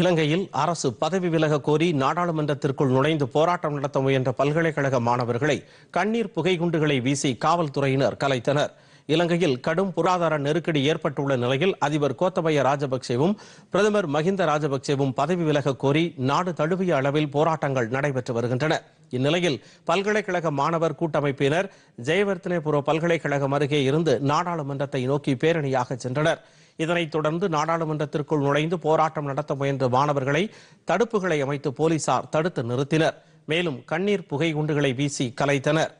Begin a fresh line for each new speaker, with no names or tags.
இலங்கையில் அரசு பதவி விலக கோரி நாடாளுமன்றத்திற்குள் நுழைந்து போராட்டம் நடத்த முயன்ற பல்கலைக்கழக மாணவர்களை கண்ணீர் புகைகுண்டுகளை வீசி காவல்துறையினர் கலைத்தனர் இலங்கையில் கடும் பொருளாதார நெருக்கடி ஏற்பட்டுள்ள நிலையில் அதிபர் கோத்தபய ராஜபக்சேவும் பிரதமர் மஹிந்த ராஜபக்சேவும் பதவி விலக கோரி நாடு தழுவிய அளவில் போராட்டங்கள் நடைபெற்று வருகின்றன இந்நிலையில் பல்கலைக்கழக மாணவர் கூட்டமைப்பினர் ஜெயவர்தனேபுர பல்கலைக்கழகம் அருகே இருந்து நாடாளுமன்றத்தை நோக்கி பேரணியாக சென்றனர் இதனைத் தொடர்ந்து நாடாளுமன்றத்திற்குள் நுழைந்து போராட்டம் நடத்த முயன்ற மாணவர்களை தடுப்புகளை அமைத்து போலீசார் தடுத்து நிறுத்தினர் மேலும் கண்ணீர் புகை குண்டுகளை வீசி கலைத்தனர்